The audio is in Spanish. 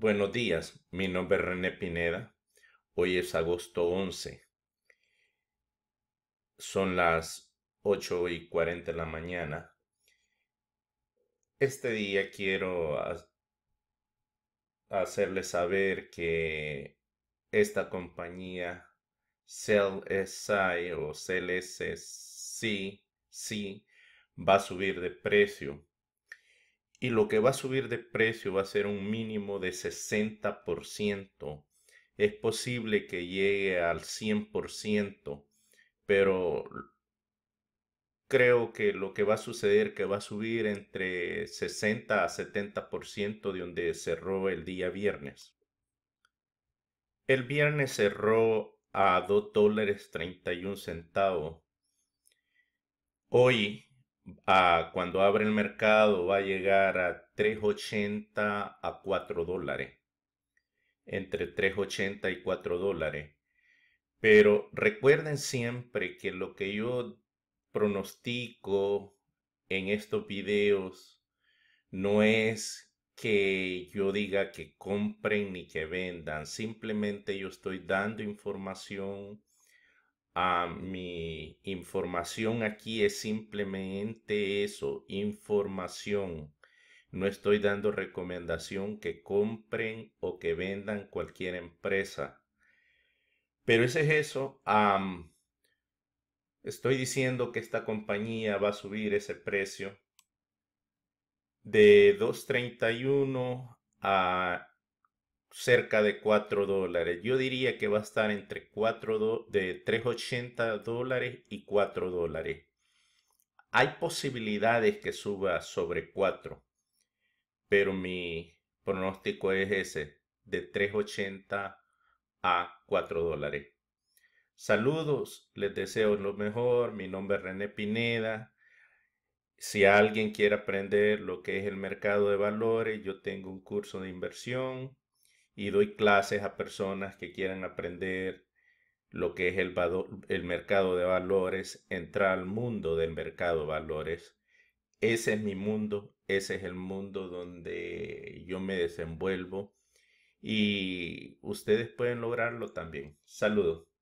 Buenos días, mi nombre es René Pineda. Hoy es agosto 11. Son las 8 y 40 de la mañana. Este día quiero hacerles saber que esta compañía S.I. o CLSC va a subir de precio y lo que va a subir de precio va a ser un mínimo de 60%. Es posible que llegue al 100%, pero creo que lo que va a suceder que va a subir entre 60 a 70% de donde cerró el día viernes. El viernes cerró a 2 dólares 31 centavos. Hoy cuando abre el mercado va a llegar a 3.80 a 4 dólares. Entre 3.80 y 4 dólares. Pero recuerden siempre que lo que yo pronostico en estos videos no es que yo diga que compren ni que vendan. Simplemente yo estoy dando información mi información aquí es simplemente eso, información. No estoy dando recomendación que compren o que vendan cualquier empresa. Pero ese es eso. estoy diciendo que esta compañía va a subir ese precio de 2.31 a cerca de 4 dólares. Yo diría que va a estar entre 4 de 3,80 dólares y 4 dólares. Hay posibilidades que suba sobre 4, pero mi pronóstico es ese, de 3,80 a 4 dólares. Saludos, les deseo lo mejor. Mi nombre es René Pineda. Si alguien quiere aprender lo que es el mercado de valores, yo tengo un curso de inversión y doy clases a personas que quieran aprender lo que es el, el mercado de valores, entrar al mundo del mercado de valores. Ese es mi mundo, ese es el mundo donde yo me desenvuelvo y ustedes pueden lograrlo también. Saludos.